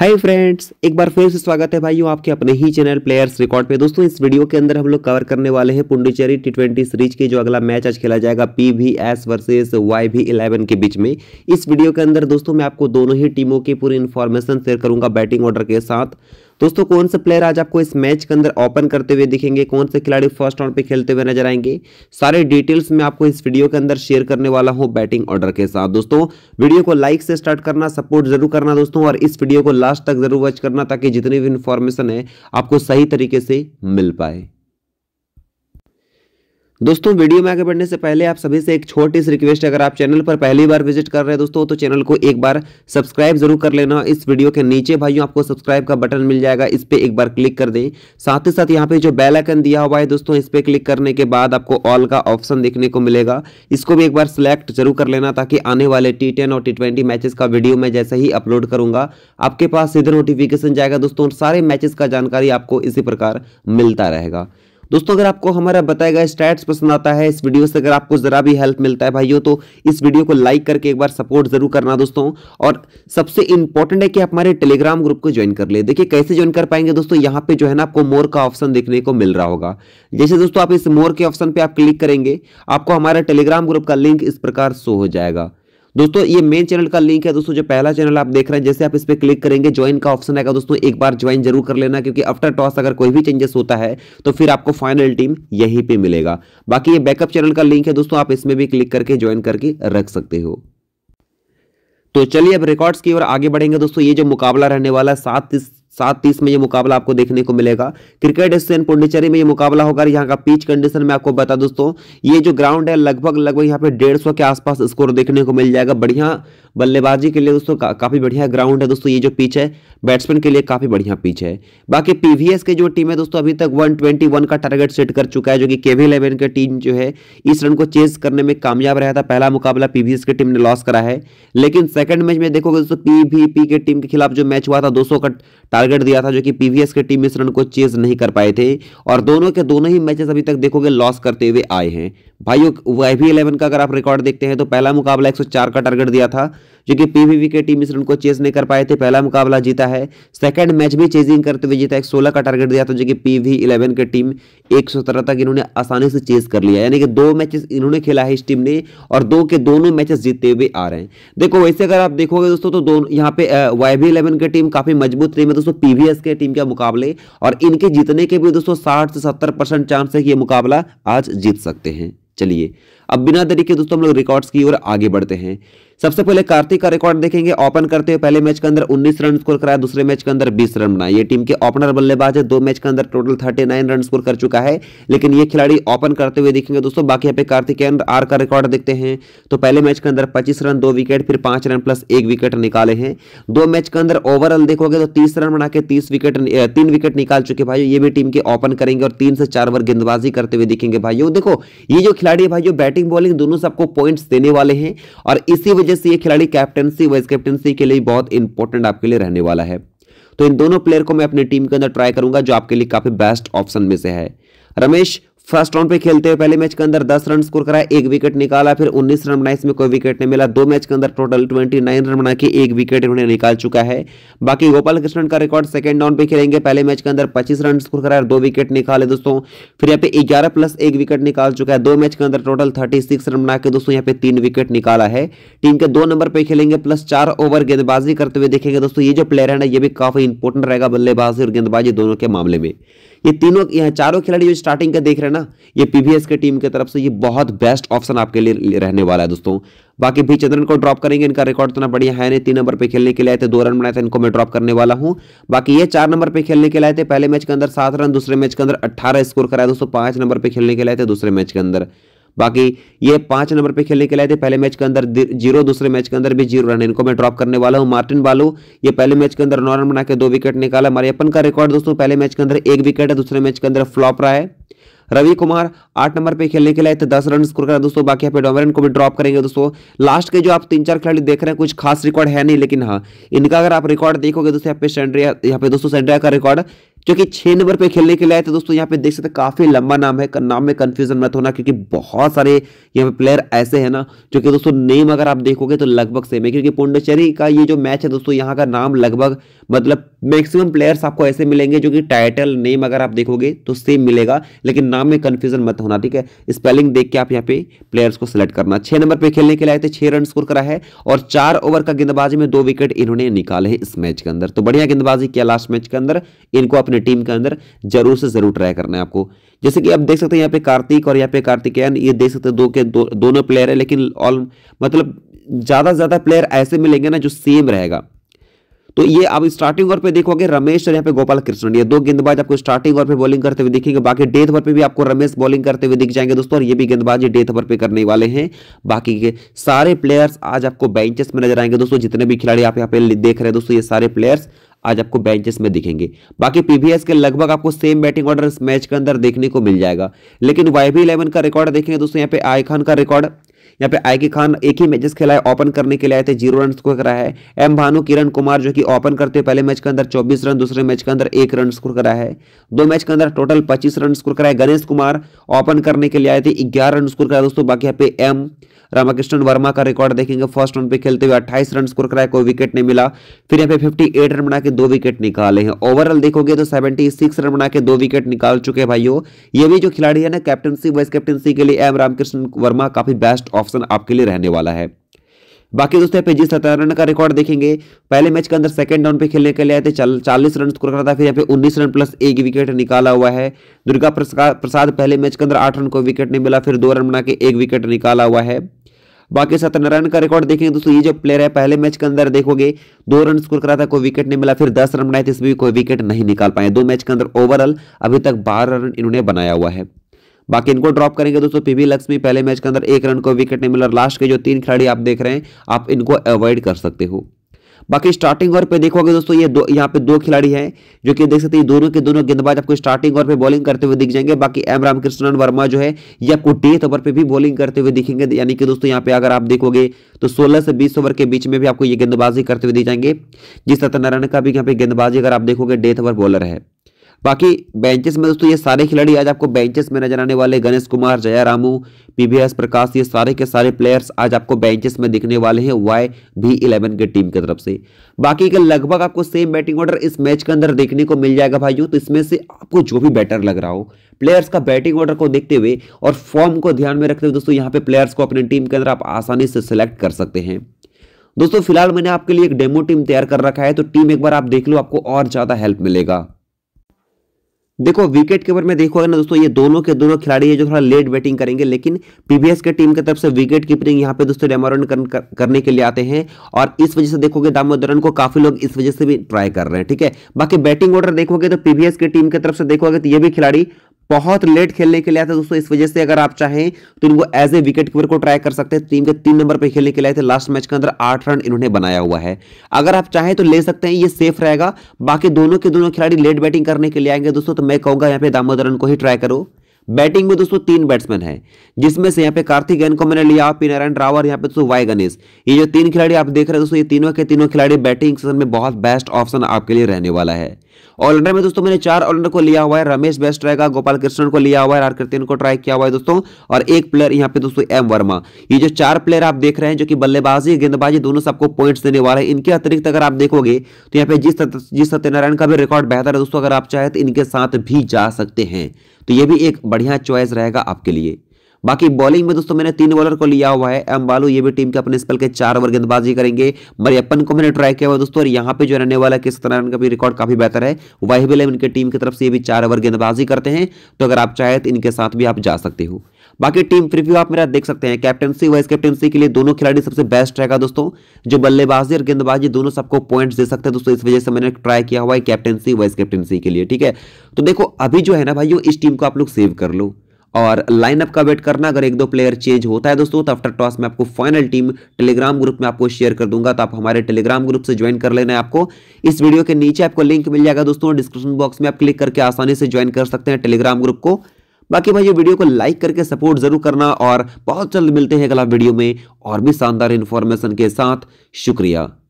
hi friends एक बार फिर से स्वागत है भाइयों आपके अपने ही चैनल प्लेयर्स रिकॉर्ड पे दोस्तों इस वीडियो के अंदर हम लोग कवर करने वाले हैं पुंडुचेरी टी ट्वेंटी सीरीज के जो अगला मैच आज खेला जाएगा P V S versus Y B eleven के बीच में इस वीडियो के अंदर दोस्तों मैं आपको दोनों ही टीमों की पूरी इन्फॉर्मेशन शेयर करूंगा बैटिंग ऑर्डर के साथ दोस्तों कौन से प्लेयर आज आपको इस मैच के अंदर ओपन करते हुए दिखेंगे कौन से खिलाड़ी फर्स्ट राउंड पे खेलते हुए नजर आएंगे सारे डिटेल्स में आपको इस वीडियो के अंदर शेयर करने वाला हूं बैटिंग ऑर्डर के साथ दोस्तों वीडियो को लाइक से स्टार्ट करना सपोर्ट जरूर करना दोस्तों और इस वीडियो को लास्ट तक जरूर वॉच करना ताकि जितनी भी इन्फॉर्मेशन है आपको सही तरीके से मिल पाए दोस्तों वीडियो में आगे बढ़ने से पहले आप सभी से एक छोटी सी रिक्वेस्ट है अगर आप चैनल पर पहली बार विजिट कर रहे हैं दोस्तों तो चैनल को एक बार सब्सक्राइब जरूर कर लेना इस वीडियो के नीचे भाइयों आपको सब्सक्राइब का बटन मिल जाएगा इस पर एक बार क्लिक कर दें साथ ही साथ यहाँ पे जो बेल आइकन दिया हुआ है दोस्तों इस पर क्लिक करने के बाद आपको ऑल का ऑप्शन देखने को मिलेगा इसको भी एक बार सिलेक्ट जरूर कर लेना ताकि आने वाले टी टेन और टी ट्वेंटी मैचेस का वीडियो मैं जैसे ही अपलोड करूंगा आपके पास सीधे नोटिफिकेशन जाएगा दोस्तों सारे मैचेस का जानकारी आपको इसी प्रकार मिलता रहेगा दोस्तों अगर आपको हमारा बताया गया स्टैट्स पसंद आता है इस वीडियो से अगर आपको ज़रा भी हेल्प मिलता है भाइयों तो इस वीडियो को लाइक करके एक बार सपोर्ट जरूर करना दोस्तों और सबसे इंपॉर्टेंट है कि आप हमारे टेलीग्राम ग्रुप को ज्वाइन कर ले देखिए कैसे ज्वाइन कर पाएंगे दोस्तों यहाँ पे जो है ना आपको मोर का ऑप्शन देखने को मिल रहा होगा जैसे दोस्तों आप इस मोर के ऑप्शन पर आप क्लिक करेंगे आपको हमारा टेलीग्राम ग्रुप का लिंक इस प्रकार शो हो जाएगा दोस्तों ये मेन चैनल का लिंक है दोस्तों जो पहला चैनल आप देख रहे हैं जैसे आप इस पर क्लिक करेंगे ज्वाइन का ऑप्शन आएगा दोस्तों एक बार ज्वाइन जरूर कर लेना क्योंकि आफ्टर टॉस अगर कोई भी चेंजेस होता है तो फिर आपको फाइनल टीम यहीं पर मिलेगा बाकी ये बैकअप चैनल का लिंक है दोस्तों आप इसमें भी क्लिक करके ज्वाइन करके रख सकते हो तो चलिए अब रिकॉर्ड्स की ओर आगे बढ़ेंगे दोस्तों ये जो मुकाबला रहने वाला है सात सात तीस में ये मुकाबला आपको देखने को मिलेगा क्रिकेट स्टेडियम पुंडिचेरी में ये मुकाबला होगा यहाँ का पिच कंडीशन में आपको बता दोस्तों ये जो ग्राउंड है लगभग लगभग यहाँ पे डेढ़ सौ के आसपास स्कोर देखने को मिल जाएगा बढ़िया बल्लेबाजी के लिए दोस्तों का, काफी बढ़िया ग्राउंड है दोस्तों ये जो पिच है बैट्समैन के लिए काफी बढ़िया पिच है बाकी पीवीएस की जो टीम है दोस्तों अभी तक वन का टारगेट सेट कर चुका है जो कि केवी इलेवन की टीम जो है इस रन को चेज करने में कामयाब रहा था पहला मुकाबला पीवीएस की टीम ने लॉस करा है लेकिन सेकंड मैच में देखोगे दोस्तों पीवीपी की टीम के खिलाफ जो मैच हुआ था दो का टारगेट दिया था जो कि पीवीएस के टीम इस रन को चेज नहीं कर पाए थे और दोनों के दोनों ही मैचेस अभी तक देखोगे लॉस करते हुए आए हैं भाइयों वाई पी इलेवन का अगर आप रिकॉर्ड देखते हैं तो पहला मुकाबला 104 का टारगेट दिया था जो कि पीवीवी के टीम इस रन को चेज नहीं कर पाए थे पहला मुकाबला जीता है सेकंड मैच भी चेजिंग करते हुए जीता एक सोलह का टारगेट दिया था जो कि पीवी इलेवन के टीम एक तक इन्होंने आसानी से चेज कर लिया यानी कि दो मैचेस इन्होंने खेला है इस टीम ने और दो के दोनों मैचेस जीतते हुए आ रहे हैं देखो वैसे अगर आप देखोगे दोस्तों तो दोनों यहाँ पे वाई वी इलेवन की टीम काफी मजबूत टीम है दोस्तों पीवीएस के टीम के मुकाबले और इनके जीतने के भी दोस्तों साठ से सत्तर परसेंट चांस है कि ये मुकाबला आज जीत सकते हैं चलिए अब बिना तरीके दोस्तों हम लोग रिकॉर्ड्स की ओर आगे बढ़ते हैं सबसे पहले कार्तिक का रिकॉर्ड देखेंगे ओपन करते हुए पहले मैच के अंदर 19 रन स्कोर कराया दूसरे मैच के अंदर 20 रन बनाए ये टीम के ओपनर बल्लेबाज है दो मैच के अंदर टोटल 39 रन स्कोर कर चुका है लेकिन ये खिलाड़ी ओपन करते हुए देखेंगे दोस्तों बाकी यहाँ पे कार्तिक आर का रिकॉर्ड देखते हैं तो पहले मैच के अंदर पच्चीस रन दो विकेट फिर पांच रन प्लस एक विकेट निकाले हैं दो मैच के अंदर ओवरऑल देखोगे तो तीस रन बना के तीस विकेट तीन विकेट निकाल चुके भाई ये भी टीम के ओपन करेंगे और तीन से चार ओवर गेंदबाजी करते हुए दिखेंगे भाइयों देखो ये जो खिलाड़ी है भाई बैटिंग बॉलिंग दोनों सबको पॉइंट्स देने वाले हैं और इसी वजह से ये खिलाड़ी कैप्टनसी वाइस कैप्टनसी के लिए बहुत इंपॉर्टेंट आपके लिए रहने वाला है तो इन दोनों प्लेयर को मैं अपनी टीम के अंदर ट्राई करूंगा जो आपके लिए काफी बेस्ट ऑप्शन में से है रमेश फर्स्ट राउंड पे खेलते हुए पहले मैच के अंदर 10 रन स्कोर कराया एक विकेट निकाला फिर 19 रन बनाए इसमें कोई विकेट नहीं मिला दो मैच के अंदर टोटल 29 रन बना के एक विकेट इन्होंने निकाल चुका है बाकी गोपाल कृष्णन का रिकॉर्ड सेकंड राउंड पे खेलेंगे पहले मैच के अंदर 25 रन स्कोर कराया दो विकेट निकाले दोस्तों फिर यहाँ पे ग्यारह प्लस एक विकेट निकाल चुका है दो मैच के अंदर टोटल थर्टी रन बना के दोस्तों यहाँ पे तीन विकेट निकाला है टीम के दो नंबर पर खेलेंगे प्लस चार ओवर गेंदबाजी करते हुए देखेंगे दोस्तों ये जो प्लेयर है ना ये भी काफी इंपॉर्टेंट रहेगा बल्लेबाजी और गेंदबाजी दोनों के मामले में ये तीनों यहाँ चारों खिलाड़ी जो स्टार्टिंग का देख रहे हैं ना ये पीवीएस के टीम की तरफ से ये बहुत बेस्ट ऑप्शन आपके लिए रहने वाला है दोस्तों बाकी भी चंद्रन को ड्रॉप करेंगे इनका रिकॉर्ड इतना बढ़िया है नहीं तीन नंबर पे खेलने के लिए आए थे दो रन बनाए थे इनको मैं ड्रॉप करने वाला हूँ बाकी ये चार नंबर पे खेलने के लिए आए थे पहले मैच के अंदर सात रन दूसरे मैच के अंदर अट्ठारह स्कोर कराए दोस्तों पांच नंबर पे खेलने के लिए आए थे दूसरे मैच के अंदर बाकी ये पांच नंबर पे खेलने के लिए थे पहले मैच के अंदर जीरो दूसरे मैच के अंदर भी जीरो रन इनको मैं ड्रॉप करने वाला हूँ मार्टिन बालू ये पहले मैच के अंदर नौ रन बना के दो विकेट निकाला मारियपन का रिकॉर्ड दोस्तों पहले मैच के अंदर एक विकेट है दूसरे मैच के अंदर फ्लॉप रहा है रवि कुमार आठ नंबर पे खेलने के लिए थे दस रन स्कोर करा दोस्तों बाकी यहाँ पे डोमरन को भी ड्रॉप करेंगे दोस्तों लास्ट के जो आप तीन चार खिलाड़ी देख रहे हैं कुछ खास रिकॉर्ड है नहीं लेकिन हाँ इनका अगर आप रिकॉर्ड देखोगे दोस्तों यहाँ पे सेंड्रिया यहाँ पे दोस्तों सेंड्रिया का रिकॉर्ड जो कि छह नंबर पे खेलने के लिए आए थे दोस्तों यहाँ पे देख सकते काफ़ी लंबा नाम है नाम में कन्फ्यूजन मत होना क्योंकि बहुत सारे यहाँ पे प्लेयर ऐसे है ना जो कि दोस्तों नेम अगर आप देखोगे तो लगभग सेम है क्योंकि पोंडोचेरी का ये जो मैच है दोस्तों यहाँ का नाम लगभग मतलब मैक्सिमम प्लेयर्स आपको ऐसे मिलेंगे जो कि टाइटल नेम अगर आप देखोगे तो सेम मिलेगा लेकिन नाम में कन्फ्यूजन मत होना ठीक है स्पेलिंग देख के आप यहाँ पे प्लेयर्स को सिलेक्ट करना छह नंबर पर खेलने के लिए आए थे छह रन स्कोर करा है और चार ओवर का गेंदबाजी में दो विकेट इन्होंने निकाले इस मैच के अंदर तो बढ़िया गेंदबाजी किया लास्ट मैच के अंदर इनको अपने अपनी टीम के अंदर जरूर से जरूर ट्राई करना है आपको जैसे कि आप देख सकते हैं यहाँ पे कार्तिक और यहाँ पे कार्तिकेयन ये देख सकते हैं दो के दो दोनों प्लेयर है लेकिन ऑल मतलब ज़्यादा से ज़्यादा प्लेयर ऐसे मिलेंगे ना जो सेम रहेगा तो ये आप स्टार्टिंग ओवर पे देखोगे रमेश और यहाँ पे गोपाल कृष्णन ये दो गेंदबाज आपको स्टार्टिंग ओवर पे बॉलिंग करते हुए दिखेंगे बाकी डेथ ओवर पे भी आपको रमेश बॉलिंग करते हुए दिख जाएंगे दोस्तों और ये भी गेंदबाजी डेथ ओवर पे करने वाले हैं बाकी के सारे प्लेयर्स आज आपको बेंचेस में नजर आएंगे दोस्तों जितने भी खिलाड़ी आप यहाँ पे देख रहे हैं दोस्तों ये सारे प्लेयर्स आज आपको बेंचेस में दिखेंगे बाकी पीवीएस के लगभग आपको सेम बैटिंग ऑर्डर इस मैच के अंदर देखने को मिल जाएगा लेकिन वाई बी इलेवन का रिकॉर्ड देखेंगे दोस्तों यहाँ पे आई खान का रिकॉर्ड यहाँ पे आई के खान एक ही मैचेस खेला है ओपन करने के लिए आए थे जीरो रन स्कोर करा है एम भानु किरण कुमार जो कि ओपन करते पहले मैच के अंदर 24 रन दूसरे मैच के अंदर एक रन स्कोर करा है दो मैच के अंदर टोटल 25 रन स्कोर करा है गणेश कुमार ओपन करने के लिए आए थे ग्यारह रन स्कोर करा दोस्तों बाकी यहाँ पे एम रामाकृष्णन वर्मा का रिकॉर्ड देखेंगे फर्स्ट रन पे खेलते हुए अट्ठाईस रन स्कोर कराए कोई विकेट नहीं मिला फिर यहाँ पे फिफ्टी रन बना के दो विकेट निकाले हैं ओवरऑल देखोगे तो सेवेंटी रन बना के दो विकेट निकाल चुके हैं भाइयों ये भी जो खिलाड़ी है ना कैप्टनसी वाइस कैप्टनसी के लिए एम रामकृष्ण वर्मा काफी बेस्ट ऑप्शन आपके लिए रहने वाला है बाकी दोस्तों यहाँ पे जिस रन का रिकॉर्ड देखेंगे पहले मैच के अंदर सेकंड डाउन पे खेलने के लिए आए थे चालीस रन स्कोर करा था फिर यहाँ पे उन्नीस रन प्लस एक विकेट निकाला हुआ है दुर्गा प्रसाद पहले मैच के अंदर आठ रन को विकेट नहीं मिला फिर दो रन बना के एक विकेट निकाला हुआ है बाकी सत्यनारायण का रिकॉर्ड देखेंगे दोस्तों ये जो प्लेयर है पहले मैच के अंदर देखोगे दो रन स्कोर करा था कोई विकेट नहीं मिला फिर दस रन बनाए थे इसमें भी कोई विकेट नहीं निकाल पाए दो मैच के अंदर ओवरऑल अभी तक बारह रन इन्होंने बनाया हुआ है बाकी इनको ड्रॉप करेंगे दोस्तों पीवी लक्ष्मी पहले मैच के अंदर एक रन को विकेट नहीं मिला लास्ट के जो तीन खिलाड़ी आप देख रहे हैं आप इनको अवॉइड कर सकते हो बाकी स्टार्टिंग ओवर पे देखोगे दोस्तों ये दो यहाँ पे दो खिलाड़ी हैं जो कि देख सकते हैं दोनों के दोनों गेंदबाज आपको स्टार्टिंग ओवर पे बॉलिंग करते हुए दिख जाएंगे बाकी एम रामकृष्णन वर्मा जो है ये आपको डेथ ओवर पे भी बॉलिंग करते हुए दिखेंगे यानी कि दोस्तों यहाँ पे अगर आप देखोगे तो सोलह से बीस ओवर के बीच में भी आपको ये गेंदबाजी करते हुए दिख जाएंगे जिस सत्यनारायण का भी यहाँ पे गेंदबाजी अगर आप देखोगे डेथ ओवर बॉलर है बाकी बेंचेस में दोस्तों ये सारे खिलाड़ी आज आपको बेंचेस में नजर आने वाले गणेश कुमार जया रामू पीवीएस प्रकाश ये सारे के सारे प्लेयर्स आज आपको बेंचेस में दिखने वाले हैं वाई भी इलेवन के टीम की तरफ से बाकी के लगभग आपको सेम बैटिंग ऑर्डर इस मैच के अंदर देखने को मिल जाएगा भाइयों तो इसमें से आपको जो भी बैटर लग रहा हो प्लेयर्स का बैटिंग ऑर्डर को देखते हुए और फॉर्म को ध्यान में रखते हुए दोस्तों यहाँ पे प्लेयर्स को अपने टीम के अंदर आप आसानी से सिलेक्ट कर सकते हैं दोस्तों फिलहाल मैंने आपके लिए एक डेमो टीम तैयार कर रखा है तो टीम एक बार आप देख लो आपको और ज़्यादा हेल्प मिलेगा देखो विकेट कीपर में देखो ना दोस्तों ये दोनों के दोनों खिलाड़ी है जो थोड़ा लेट बैटिंग करेंगे लेकिन पीबीएस के टीम की तरफ से विकेट कीपरिंग यहाँ पे दोस्तों डेमोरन कर, करने के लिए आते हैं और इस वजह से देखोगे दामोदरन को काफी लोग इस वजह से भी ट्राई कर रहे हैं ठीक है बाकी बैटिंग ऑर्डर देखोगे तो पीबीएस की टीम की तरफ से देखोगे तो ये भी खिलाड़ी बहुत लेट खेलने के लिए आए थे दोस्तों इस वजह से अगर आप चाहें तो इनको एज ए विकेट कीपर को ट्राई कर सकते हैं टीम के तीन नंबर पर खेलने के लिए आए थे लास्ट मैच के अंदर आठ रन इन्होंने बनाया हुआ है अगर आप चाहें तो ले सकते हैं ये सेफ रहेगा बाकी दोनों के दोनों खिलाड़ी लेट बैटिंग करने के लिए आएंगे दोस्तों तो मैं कहूंगा यहाँ पे दामोदरन को ही ट्राई करो बैटिंग में दोस्तों तीन बैट्समैन हैं जिसमें से यहाँ पे कार्तिक गैन को मैंने लिया पी नारायण राव और यहाँ पे दोस्तों वाई गणेश ये जो तीन खिलाड़ी आप देख रहे हैं दोस्तों ये तीनों के तीनों खिलाड़ी बैटिंग सीजन में बहुत बेस्ट ऑप्शन आपके लिए रहने वाला है ऑलराउंडर में दोस्तों मैंने चार ऑलराउंडर को लिया हुआ है रमेश बेस्ट रहेगा गोपाल कृष्णन को लिया हुआ है आर कृतिन को ट्राई किया हुआ है दोस्तों और एक प्लेयर यहाँ पे दोस्तों एम वर्मा ये जो चार प्लेयर आप देख रहे हैं जो कि बल्लेबाजी गेंदबाजी दोनों सबको पॉइंट्स देने वाले हैं इनके अतिरिक्त अगर आप देखोगे तो यहाँ पे जिस जिस सत्यनारायण का भी रिकॉर्ड बेहतर है दोस्तों अगर आप चाहें तो इनके साथ भी जा सकते हैं तो ये भी एक बढ़िया चॉइस रहेगा आपके लिए बाकी बॉलिंग में दोस्तों मैंने तीन बॉलर को लिया हुआ है एम बालू ये भी टीम के अपने स्पेल के चार ओवर गेंदबाजी करेंगे मरियपन को मैंने ट्राई किया हुआ दोस्तों और यहाँ पे जो रहने वाला किस सत्यनारायण का भी रिकॉर्ड काफी बेहतर है वही वाहिबिल इनके टीम की तरफ से ये भी चार ओवर गेंदबाजी करते हैं तो अगर आप चाहे तो इनके साथ भी आप जा सकते हो बाकी टीम प्रिव्यू आप मेरा देख सकते हैं कैप्टनसी वाइस कैप्टनसी के लिए दोनों खिलाड़ी सबसे बेस्ट रहेगा दोस्तों जो बल्लेबाजी और गेंदबाजी दोनों सबको पॉइंट्स दे सकते हैं दोस्तों इस वजह से मैंने ट्राई किया हुआ है कैप्टनसी वाइस कैप्टनसी के लिए ठीक है तो देखो अभी जो है ना भाइयों इस टीम को आप लोग सेव कर लो और लाइनअप का वेट करना अगर एक दो प्लेयर चेंज होता है दोस्तों तो आफ्टर टॉस में आपको फाइनल टीम टेलीग्राम ग्रुप में आपको शेयर कर दूंगा तो आप हमारे टेलीग्राम ग्रुप से ज्वाइन कर लेना है आपको इस वीडियो के नीचे आपको लिंक मिल जाएगा दोस्तों डिस्क्रिप्शन बॉक्स में आप क्लिक करके आसानी से ज्वाइन कर सकते हैं टेलीग्राम ग्रुप को बाकी भाई ये वीडियो को लाइक करके सपोर्ट जरूर करना और बहुत जल्द मिलते हैं अगला वीडियो में और भी शानदार इन्फॉर्मेशन के साथ शुक्रिया